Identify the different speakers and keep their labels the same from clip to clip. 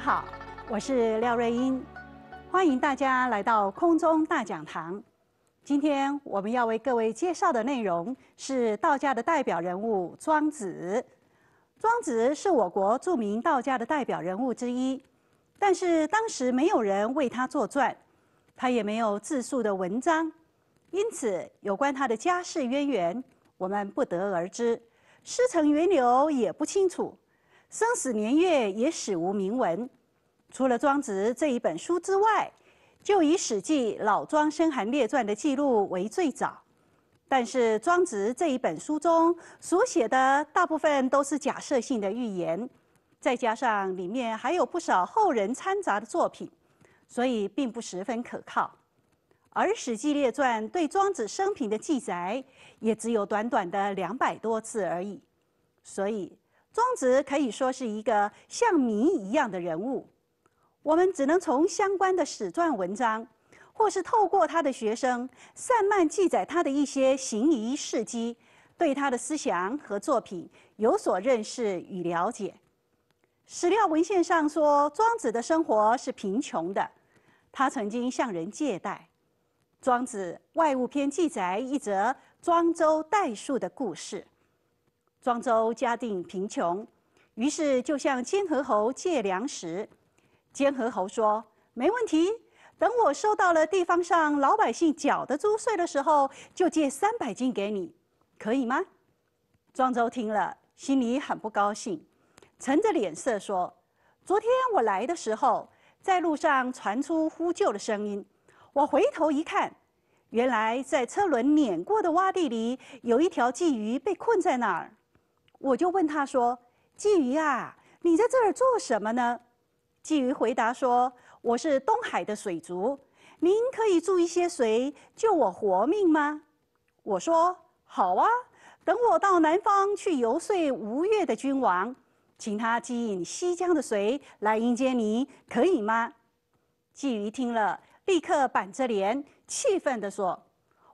Speaker 1: 大家好，我是廖瑞英，欢迎大家来到空中大讲堂。今天我们要为各位介绍的内容是道家的代表人物庄子。庄子是我国著名道家的代表人物之一，但是当时没有人为他作传，他也没有自述的文章，因此有关他的家世渊源，我们不得而知，师承源流也不清楚。生死年月也史无明文，除了《庄子》这一本书之外，就以《史记·老庄生寒列传》的记录为最早。但是，《庄子》这一本书中所写的大部分都是假设性的预言，再加上里面还有不少后人掺杂的作品，所以并不十分可靠。而《史记·列传》对庄子生平的记载也只有短短的两百多字而已，所以。庄子可以说是一个像谜一样的人物，我们只能从相关的史传文章，或是透过他的学生散漫记载他的一些行疑事迹，对他的思想和作品有所认识与了解。史料文献上说，庄子的生活是贫穷的，他曾经向人借贷。庄子外物篇记载一则庄周代数的故事。庄周家境贫穷，于是就向监河侯借粮食。监河侯说：“没问题，等我收到了地方上老百姓缴的租税的时候，就借三百斤给你，可以吗？”庄周听了，心里很不高兴，沉着脸色说：“昨天我来的时候，在路上传出呼救的声音，我回头一看，原来在车轮碾过的洼地里，有一条鲫鱼被困在那儿。”我就问他说：“鲫鱼啊，你在这儿做什么呢？”鲫鱼回答说：“我是东海的水族，您可以注一些水救我活命吗？”我说：“好啊，等我到南方去游说吴越的君王，请他吸引西江的水来迎接你，可以吗？”鲫鱼听了，立刻板着脸，气愤地说：“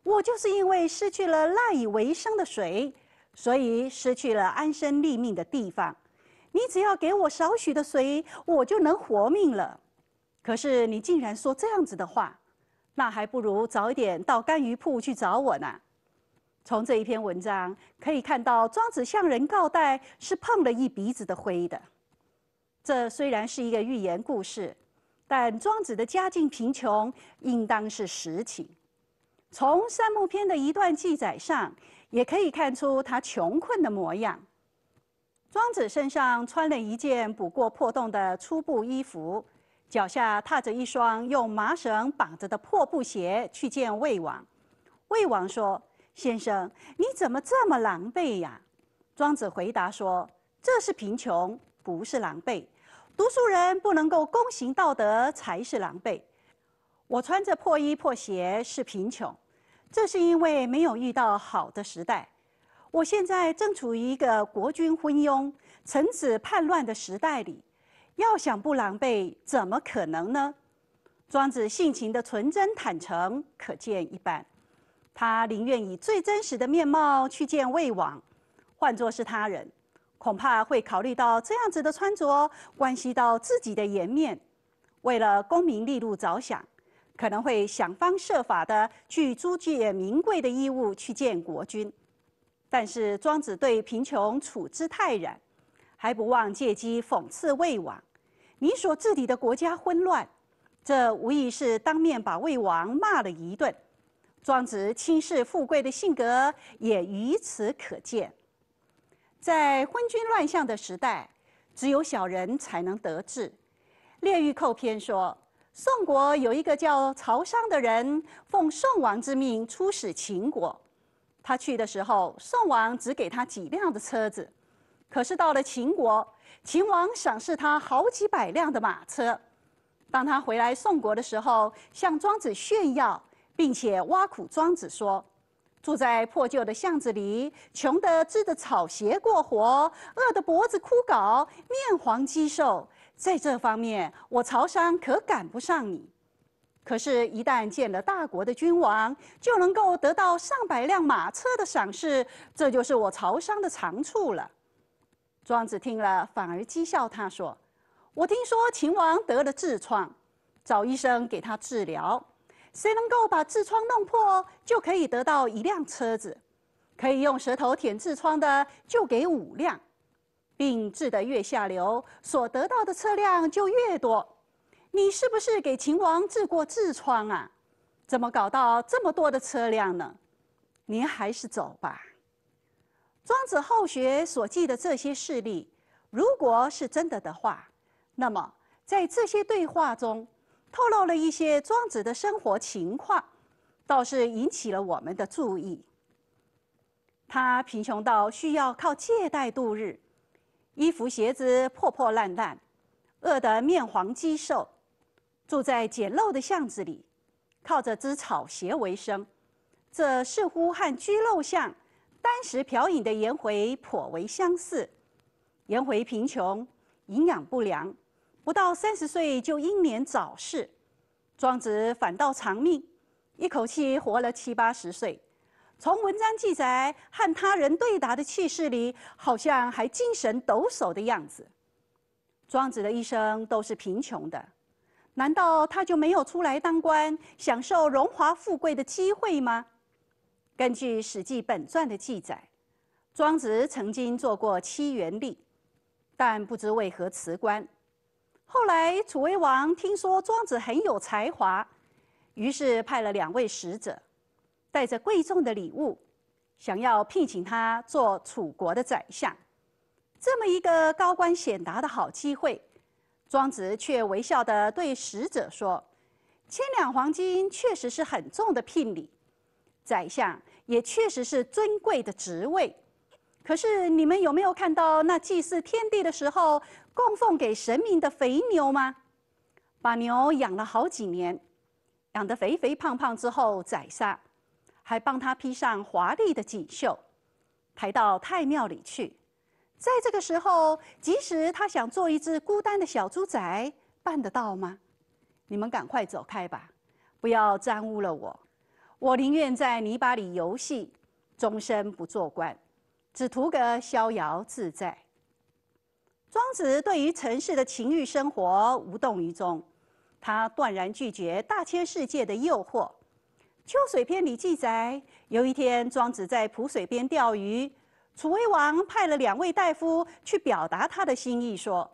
Speaker 1: 我就是因为失去了赖以为生的水。”所以失去了安身立命的地方，你只要给我少许的水，我就能活命了。可是你竟然说这样子的话，那还不如早一点到干鱼铺去找我呢。从这一篇文章可以看到，庄子向人告贷是碰了一鼻子的灰的。这虽然是一个寓言故事，但庄子的家境贫穷应当是实情。从《三木》篇的一段记载上。也可以看出他穷困的模样。庄子身上穿了一件补过破洞的粗布衣服，脚下踏着一双用麻绳绑着的破布鞋去见魏王。魏王说：“先生，你怎么这么狼狈呀？”庄子回答说：“这是贫穷，不是狼狈。读书人不能够躬行道德，才是狼狈。我穿着破衣破鞋是贫穷。”这是因为没有遇到好的时代。我现在正处于一个国君昏庸、臣子叛乱的时代里，要想不狼狈，怎么可能呢？庄子性情的纯真坦诚可见一斑。他宁愿以最真实的面貌去见魏王，换作是他人，恐怕会考虑到这样子的穿着关系到自己的颜面，为了功名利禄着想。可能会想方设法的去租借名贵的衣物去见国君，但是庄子对贫穷处之泰然，还不忘借机讽刺魏王：“你所治理的国家混乱，这无疑是当面把魏王骂了一顿。”庄子轻视富贵的性格也于此可见。在昏君乱象的时代，只有小人才能得志，《列玉寇》篇说。宋国有一个叫曹商的人，奉宋王之命出使秦国。他去的时候，宋王只给他几辆的车子，可是到了秦国，秦王赏赐他好几百辆的马车。当他回来宋国的时候，向庄子炫耀，并且挖苦庄子说：“住在破旧的巷子里，穷得织着草鞋过活，饿得脖子枯槁，面黄肌瘦。”在这方面，我曹商可赶不上你。可是，一旦见了大国的君王，就能够得到上百辆马车的赏赐，这就是我曹商的长处了。庄子听了，反而讥笑他说：“我听说秦王得了痔疮，找医生给他治疗，谁能够把痔疮弄破，就可以得到一辆车子；可以用舌头舔痔疮的，就给五辆。”病治得越下流，所得到的车辆就越多。你是不是给秦王治过痔疮啊？怎么搞到这么多的车辆呢？您还是走吧。庄子后学所记的这些事例，如果是真的的话，那么在这些对话中，透露了一些庄子的生活情况，倒是引起了我们的注意。他贫穷到需要靠借贷度日。衣服鞋子破破烂烂，饿得面黄肌瘦，住在简陋的巷子里，靠着织草鞋为生。这似乎和居陋巷、单食瓢饮的颜回颇为相似。颜回贫穷，营养不良，不到三十岁就英年早逝。庄子反倒长命，一口气活了七八十岁。从文章记载和他人对答的气势里，好像还精神抖擞的样子。庄子的一生都是贫穷的，难道他就没有出来当官、享受荣华富贵的机会吗？根据《史记本传》的记载，庄子曾经做过七元吏，但不知为何辞官。后来楚威王听说庄子很有才华，于是派了两位使者。带着贵重的礼物，想要聘请他做楚国的宰相，这么一个高官显达的好机会，庄子却微笑地对使者说：“千两黄金确实是很重的聘礼，宰相也确实是尊贵的职位。可是你们有没有看到那祭祀天地的时候，供奉给神明的肥牛吗？把牛养了好几年，养得肥肥胖胖之后宰杀。”还帮他披上华丽的锦绣，抬到太庙里去。在这个时候，即使他想做一只孤单的小猪仔，办得到吗？你们赶快走开吧，不要沾污了我。我宁愿在泥巴里游戏，终身不做官，只图个逍遥自在。庄子对于尘世的情欲生活无动于衷，他断然拒绝大千世界的诱惑。《秋水篇》里记载，有一天，庄子在濮水边钓鱼，楚威王派了两位大夫去表达他的心意，说：“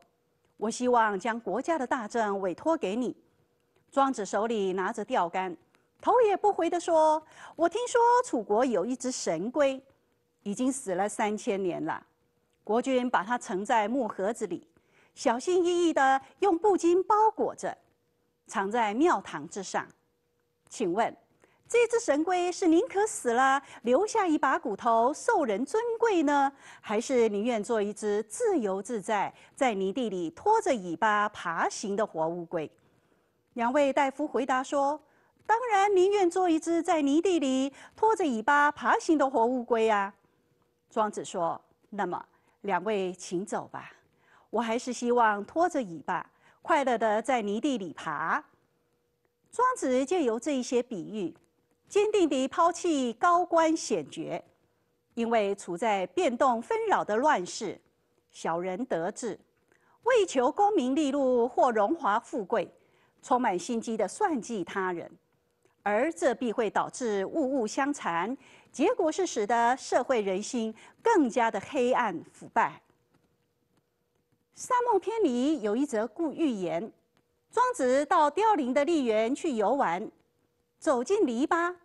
Speaker 1: 我希望将国家的大政委托给你。”庄子手里拿着钓竿，头也不回地说：“我听说楚国有一只神龟，已经死了三千年了，国君把它盛在木盒子里，小心翼翼的用布巾包裹着，藏在庙堂之上。请问？”这只神龟是宁可死了留下一把骨头受人尊贵呢，还是宁愿做一只自由自在在泥地里拖着尾巴爬行的活乌龟？两位大夫回答说：“当然宁愿做一只在泥地里拖着尾巴爬行的活乌龟啊。”庄子说：“那么两位请走吧，我还是希望拖着尾巴快乐的在泥地里爬。”庄子借由这一些比喻。坚定地抛弃高官显爵，因为处在变动纷扰的乱世，小人得志，为求功名利禄或荣华富贵，充满心机的算计他人，而这必会导致物物相残，结果是使得社会人心更加的黑暗腐败。《三梦篇》里有一则故寓言：庄子到凋零的丽园去游玩。走进篱笆，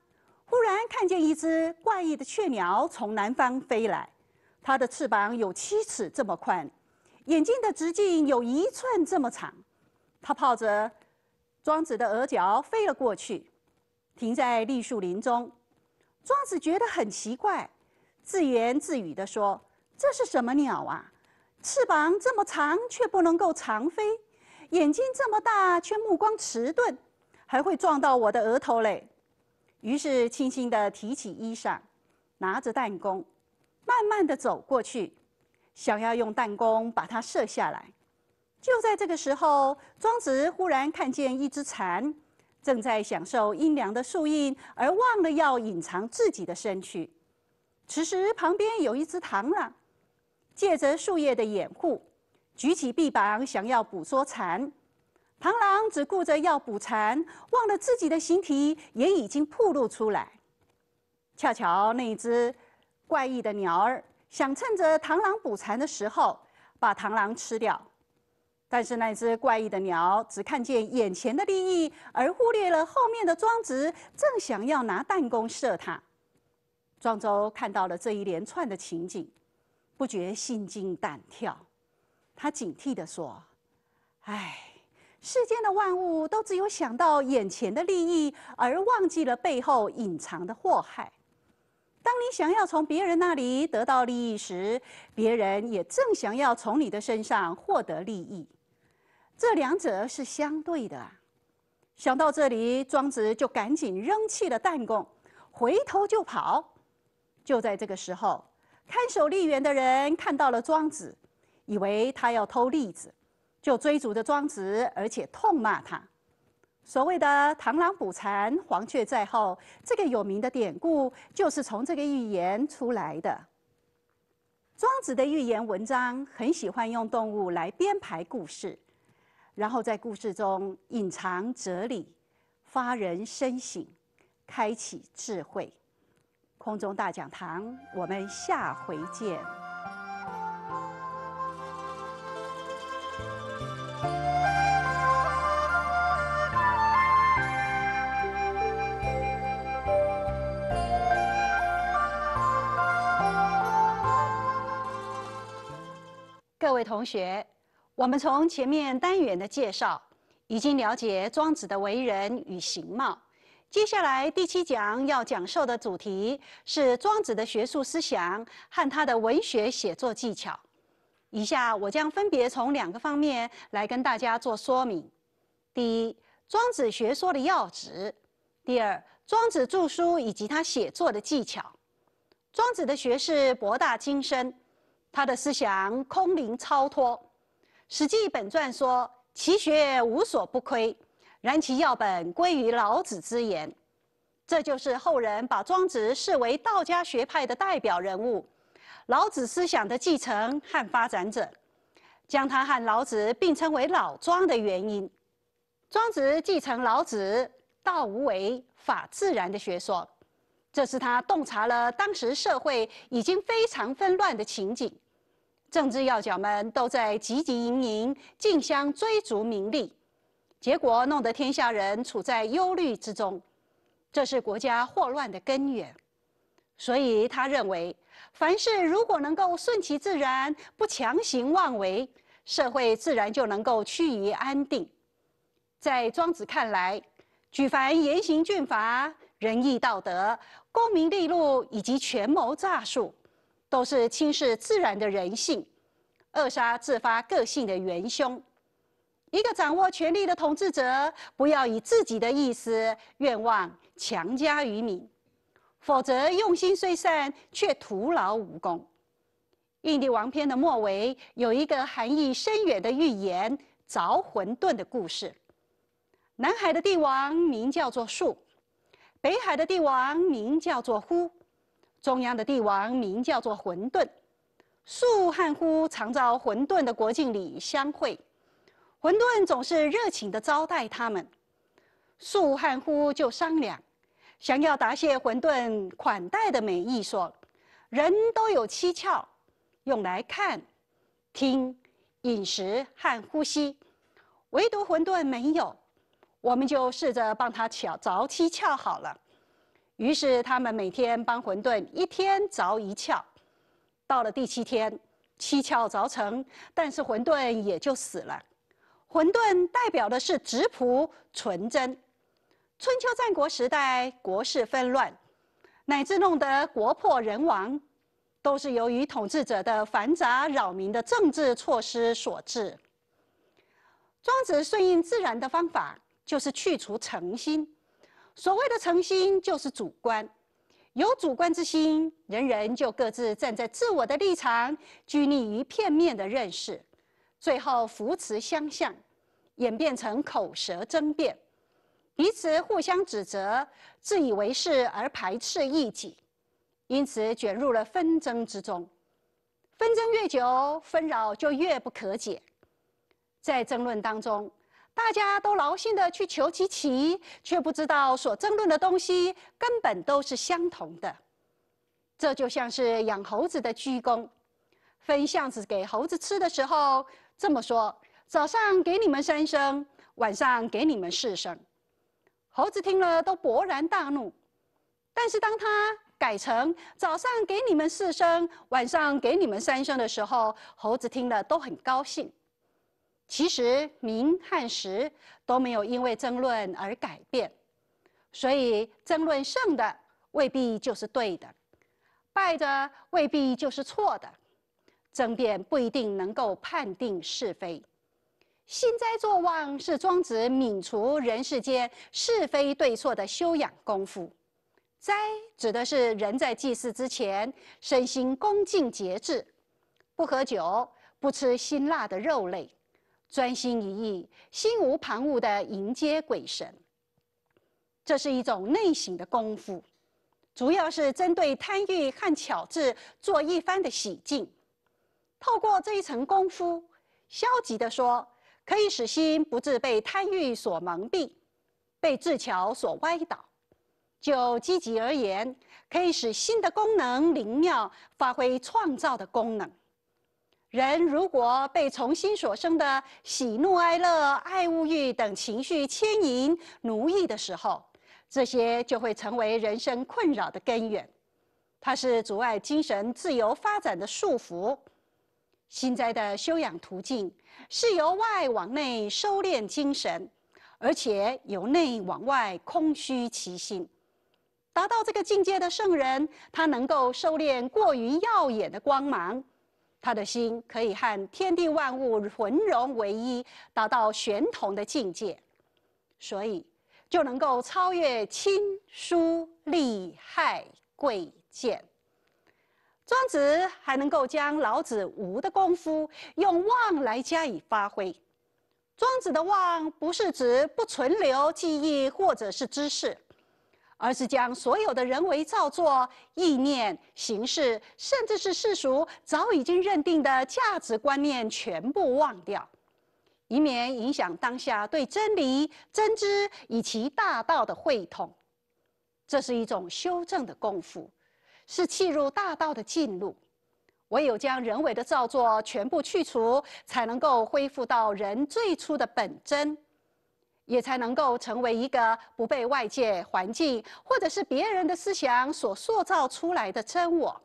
Speaker 1: 忽然看见一只怪异的雀鸟从南方飞来，它的翅膀有七尺这么宽，眼睛的直径有一寸这么长。它抱着庄子的额角飞了过去，停在栗树林中。庄子觉得很奇怪，自言自语地说：“这是什么鸟啊？翅膀这么长却不能够长飞，眼睛这么大却目光迟钝。”还会撞到我的额头嘞，于是轻轻地提起衣裳，拿着弹弓，慢慢地走过去，想要用弹弓把它射下来。就在这个时候，庄子忽然看见一只蝉，正在享受阴凉的树荫，而忘了要隐藏自己的身躯。此时旁边有一只螳螂，借着树叶的掩护，举起臂膀想要捕捉蝉。螳螂只顾着要捕蝉，忘了自己的形体也已经暴露出来。恰巧那只怪异的鸟儿想趁着螳螂捕蝉的时候把螳螂吃掉，但是那只怪异的鸟只看见眼前的利益，而忽略了后面的庄子正想要拿弹弓射它。庄周看到了这一连串的情景，不觉心惊胆跳，他警惕地说：“哎。”世间的万物都只有想到眼前的利益，而忘记了背后隐藏的祸害。当你想要从别人那里得到利益时，别人也正想要从你的身上获得利益，这两者是相对的。啊。想到这里，庄子就赶紧扔弃了弹弓，回头就跑。就在这个时候，看守栗园的人看到了庄子，以为他要偷栗子。就追逐着庄子，而且痛骂他。所谓的“螳螂捕蝉，黄雀在后”，这个有名的典故就是从这个寓言出来的。庄子的寓言文章很喜欢用动物来编排故事，然后在故事中隐藏哲理，发人深省，开启智慧。空中大讲堂，我们下回见。各位同学，我们从前面单元的介绍已经了解庄子的为人与形貌。接下来第七讲要讲授的主题是庄子的学术思想和他的文学写作技巧。以下我将分别从两个方面来跟大家做说明：第一，庄子学说的要旨；第二，庄子著书以及他写作的技巧。庄子的学士博大精深。他的思想空灵超脱，《史记本传》说其学无所不窥，然其要本归于老子之言。这就是后人把庄子视为道家学派的代表人物、老子思想的继承和发展者，将他和老子并称为“老庄”的原因。庄子继承老子“道无为、法自然”的学说，这是他洞察了当时社会已经非常纷乱的情景。政治要角们都在汲汲营营，竞相追逐名利，结果弄得天下人处在忧虑之中，这是国家祸乱的根源。所以他认为，凡事如果能够顺其自然，不强行妄为，社会自然就能够趋于安定。在庄子看来，举凡严刑峻法、仁义道德、功名利禄以及权谋诈术。都是轻视自然的人性，扼杀自发个性的元凶。一个掌握权力的统治者，不要以自己的意思、愿望强加于民，否则用心虽善，却徒劳无功。《印帝王篇》的末尾有一个含义深远的寓言——凿混沌的故事。南海的帝王名叫做树，北海的帝王名叫做呼。中央的帝王名叫做混沌，素汉乎常在混沌的国境里相会，混沌总是热情的招待他们。素汉乎就商量，想要答谢混沌款待的美意，说人都有七窍，用来看、听、饮食和呼吸，唯独混沌没有，我们就试着帮他巧凿七窍好了。于是他们每天帮混沌一天凿一窍，到了第七天，七窍凿成，但是混沌也就死了。混沌代表的是质朴纯真。春秋战国时代，国势纷乱，乃至弄得国破人亡，都是由于统治者的繁杂扰民的政治措施所致。庄子顺应自然的方法，就是去除诚心。所谓的诚心就是主观，有主观之心，人人就各自站在自我的立场，拘泥于片面的认识，最后扶持相向，演变成口舌争辩，彼此互相指责，自以为是而排斥异己，因此卷入了纷争之中。纷争越久，纷扰就越不可解。在争论当中。大家都劳心的去求其其，却不知道所争论的东西根本都是相同的。这就像是养猴子的鞠躬，分巷子给猴子吃的时候，这么说：早上给你们三声，晚上给你们四声。猴子听了都勃然大怒。但是当他改成早上给你们四声，晚上给你们三声的时候，猴子听了都很高兴。其实名和实都没有因为争论而改变，所以争论胜的未必就是对的，败的未必就是错的。争辩不一定能够判定是非。心斋作妄是庄子免除人世间是非对错的修养功夫。斋指的是人在祭祀之前身心恭敬节制，不喝酒，不吃辛辣的肉类。专心一意，心无旁骛地迎接鬼神，这是一种内省的功夫，主要是针对贪欲和巧智做一番的洗净。透过这一层功夫，消极地说，可以使心不致被贪欲所蒙蔽，被智巧所歪倒；就积极而言，可以使心的功能灵妙，发挥创造的功能。人如果被从心所生的喜怒哀乐、爱物欲等情绪牵引奴役的时候，这些就会成为人生困扰的根源，它是阻碍精神自由发展的束缚。心斋的修养途径是由外往内收敛精神，而且由内往外空虚其心。达到这个境界的圣人，他能够收敛过于耀眼的光芒。他的心可以和天地万物浑融为一，达到玄同的境界，所以就能够超越亲疏、利害、贵贱。庄子还能够将老子无的功夫用妄来加以发挥。庄子的妄不是指不存留记忆或者是知识。而是将所有的人为造作、意念、形式，甚至是世俗早已经认定的价值观念全部忘掉，以免影响当下对真理、真知以及大道的会统。这是一种修正的功夫，是契入大道的进路。唯有将人为的造作全部去除，才能够恢复到人最初的本真。也才能够成为一个不被外界环境或者是别人的思想所塑造出来的真我。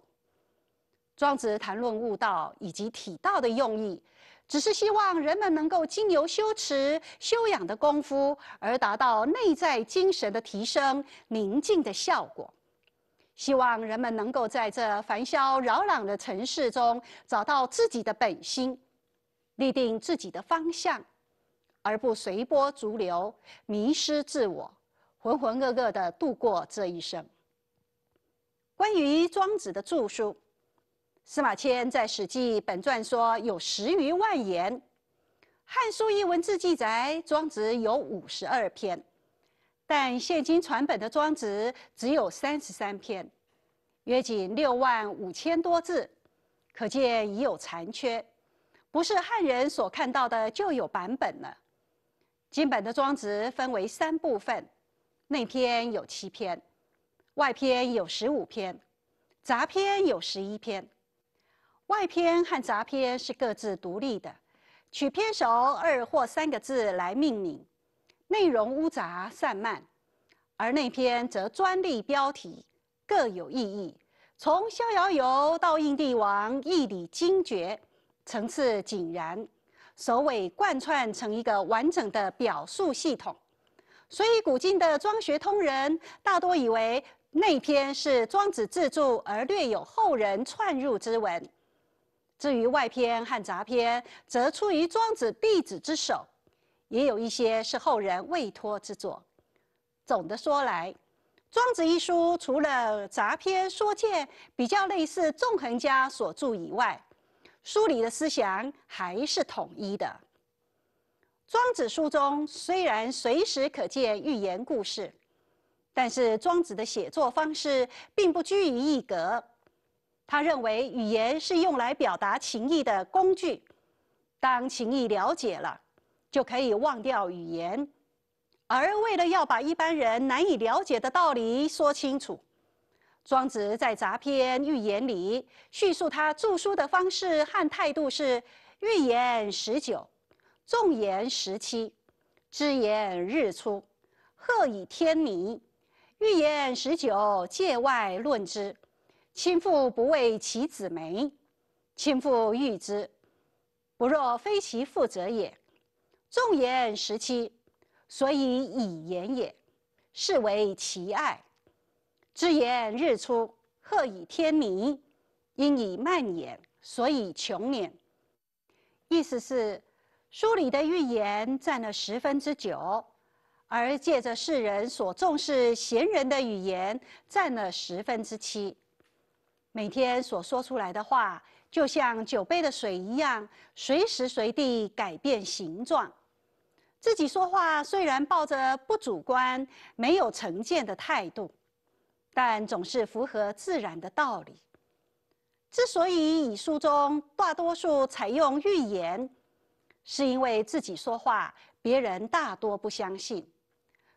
Speaker 1: 庄子谈论悟道以及体道的用意，只是希望人们能够经由修持、修养的功夫而达到内在精神的提升、宁静的效果，希望人们能够在这繁嚣扰攘的城市中找到自己的本心，立定自己的方向。而不随波逐流，迷失自我，浑浑噩噩地度过这一生。关于庄子的著述，司马迁在《史记本传》说有十余万言，《汉书》一文字记载庄子有五十二篇，但现今传本的庄子只有三十三篇，约仅六万五千多字，可见已有残缺，不是汉人所看到的旧有版本了。今本的《庄子》分为三部分：内篇有七篇，外篇有十五篇，杂篇有十一篇。外篇和杂篇是各自独立的，取篇首二或三个字来命名，内容污杂散漫；而内篇则专立标题，各有意义。从《逍遥游》到《印帝王》，义理精绝，层次井然。首尾贯穿成一个完整的表述系统，所以古今的庄学通人大多以为内篇是庄子自著，而略有后人串入之文。至于外篇和杂篇，则出于庄子弟子之手，也有一些是后人未托之作。总的说来，庄子一书除了杂篇说见比较类似纵横家所著以外，书里的思想还是统一的。庄子书中虽然随时可见寓言故事，但是庄子的写作方式并不拘于一格。他认为语言是用来表达情意的工具，当情意了解了，就可以忘掉语言。而为了要把一般人难以了解的道理说清楚，庄子在杂篇《寓言》里叙述他著书的方式和态度是：寓言十九，重言十七，知言日出，何以天倪？寓言十九，界外论之；亲父不为其子媒，亲父欲之，不若非其父者也。重言十七，所以以言也，是为其爱。之言日出，何以天明？因以漫延，所以穷年。意思是，书里的预言占了十分之九，而借着世人所重视贤人的语言占了十分之七。每天所说出来的话，就像酒杯的水一样，随时随地改变形状。自己说话虽然抱着不主观、没有成见的态度。但总是符合自然的道理。之所以以书中大多数采用寓言，是因为自己说话，别人大多不相信，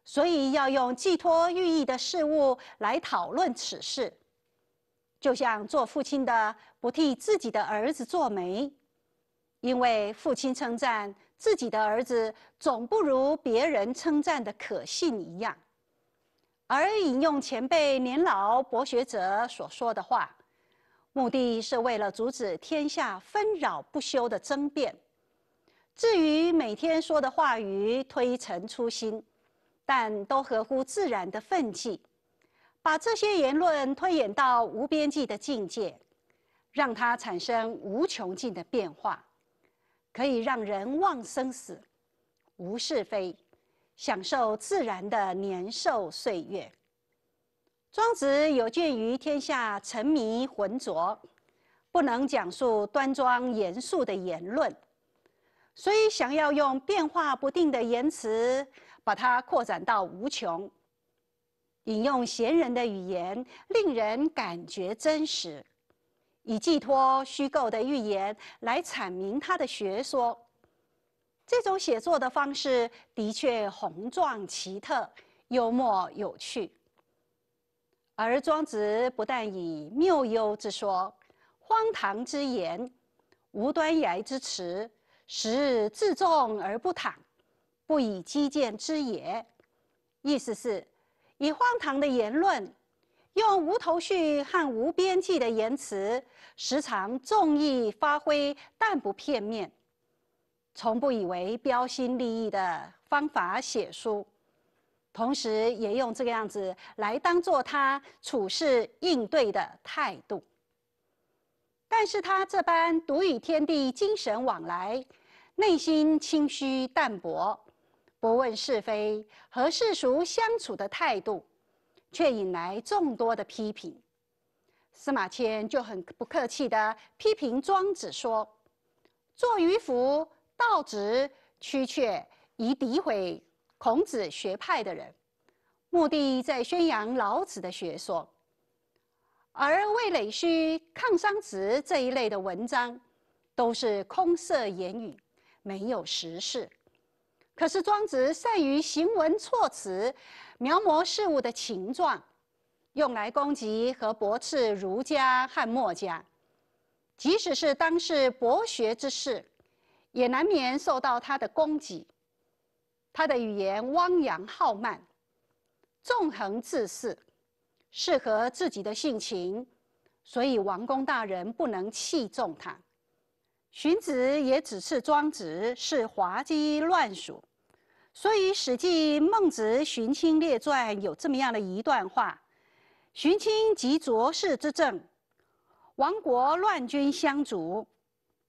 Speaker 1: 所以要用寄托寓意的事物来讨论此事。就像做父亲的不替自己的儿子做媒，因为父亲称赞自己的儿子，总不如别人称赞的可信一样。而引用前辈年老博学者所说的话，目的是为了阻止天下纷扰不休的争辩。至于每天说的话语，推陈出新，但都合乎自然的奋际，把这些言论推演到无边际的境界，让它产生无穷尽的变化，可以让人忘生死，无是非。享受自然的年寿岁月。庄子有鉴于天下沉迷浑浊，不能讲述端庄严肃的言论，所以想要用变化不定的言辞，把它扩展到无穷。引用贤人的语言，令人感觉真实，以寄托虚构的预言，来阐明他的学说。这种写作的方式的确宏壮奇特、幽默有趣。而庄子不但以谬忧之说、荒唐之言、无端崖之辞，使自重而不坦，不以击剑之也。意思是，以荒唐的言论，用无头绪和无边际的言辞，时常纵意发挥，但不片面。从不以为标新立异的方法写书，同时也用这个样子来当做他处事应对的态度。但是他这般独与天地精神往来，内心清虚淡泊，不问是非和世俗相处的态度，却引来众多的批评。司马迁就很不客气地批评庄子说：“做与否。”道直曲却以诋毁孔子学派的人，目的在宣扬老子的学说；而魏累虚、抗商直这一类的文章，都是空色言语，没有实事。可是庄子善于行文措辞，描摹事物的情状，用来攻击和驳斥儒家和墨家。即使是当世博学之士。也难免受到他的攻击，他的语言汪洋浩漫，纵横恣肆，适合自己的性情，所以王公大人不能器重他。荀子也只是庄子是滑稽乱数，所以《史记·孟子荀卿列传》有这么样的一段话：“荀卿及卓氏之政，亡国乱君相逐。”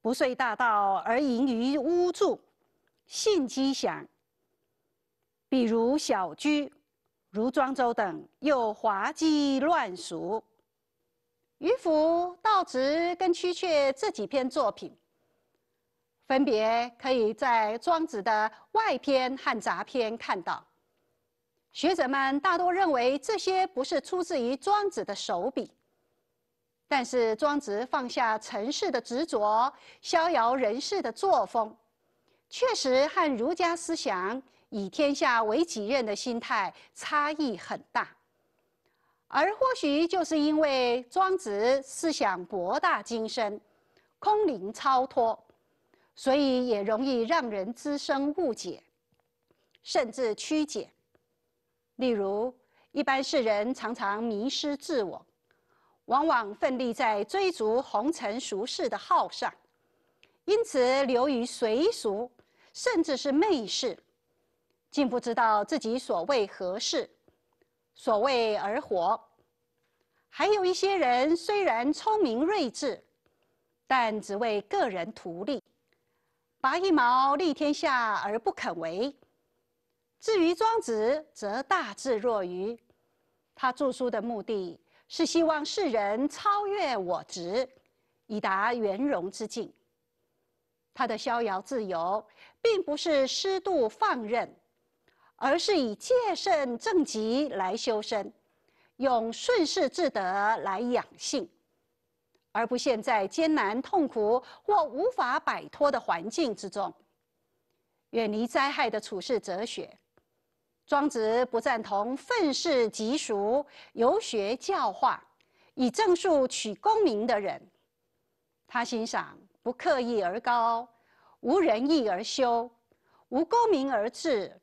Speaker 1: 不遂大道而隐于屋著，信激响。比如小居，如庄周等，又滑稽乱俗。渔夫道直跟蛐蛐这几篇作品，分别可以在《庄子》的外篇和杂篇看到。学者们大多认为这些不是出自于庄子的手笔。但是庄子放下尘世的执着，逍遥人世的作风，确实和儒家思想以天下为己任的心态差异很大。而或许就是因为庄子思想博大精深、空灵超脱，所以也容易让人滋生误解，甚至曲解。例如，一般世人常常迷失自我。往往奋力在追逐红尘俗世的号上，因此流于随俗，甚至是媚世，竟不知道自己所谓何事，所谓而活。还有一些人虽然聪明睿智，但只为个人图利，拔一毛利天下而不肯为。至于庄子，则大智若愚，他著书的目的。是希望世人超越我执，以达圆融之境。他的逍遥自由，并不是失度放任，而是以戒慎正极来修身，用顺势自得来养性，而不陷在艰难痛苦或无法摆脱的环境之中，远离灾害的处世哲学。庄子不赞同愤世嫉俗、游学教化、以正术取功名的人。他欣赏不刻意而高，无仁义而修，无功名而志，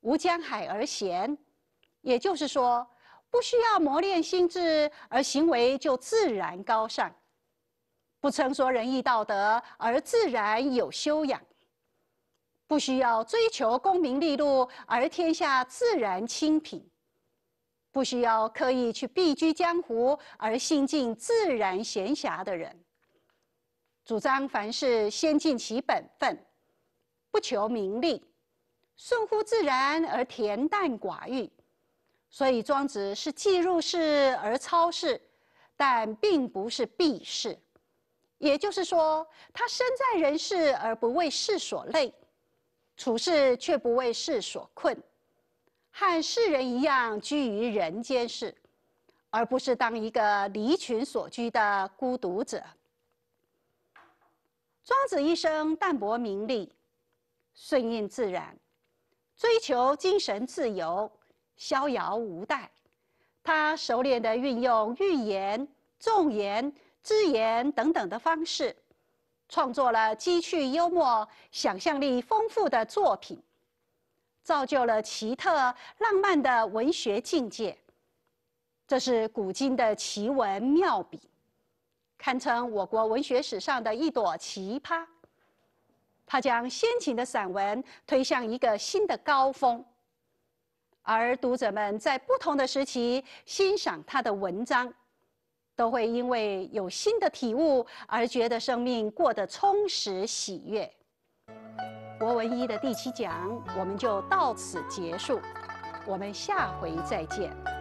Speaker 1: 无江海而贤。也就是说，不需要磨练心智而行为就自然高尚；不称说仁义道德而自然有修养。不需要追求功名利禄而天下自然清贫；不需要刻意去避居江湖而心境自然闲暇的人。主张凡事先尽其本分，不求名利，顺乎自然而恬淡寡欲。所以庄子是既入世而超世，但并不是避世。也就是说，他身在人世而不为世所累。处事却不为世所困，和世人一样居于人间世，而不是当一个离群所居的孤独者。庄子一生淡泊名利，顺应自然，追求精神自由、逍遥无待。他熟练地运用寓言、重言、之言等等的方式。创作了机趣幽默、想象力丰富的作品，造就了奇特浪漫的文学境界。这是古今的奇文妙笔，堪称我国文学史上的一朵奇葩。他将先秦的散文推向一个新的高峰，而读者们在不同的时期欣赏他的文章。都会因为有新的体悟而觉得生命过得充实喜悦。国文一的第七讲我们就到此结束，我们下回再见。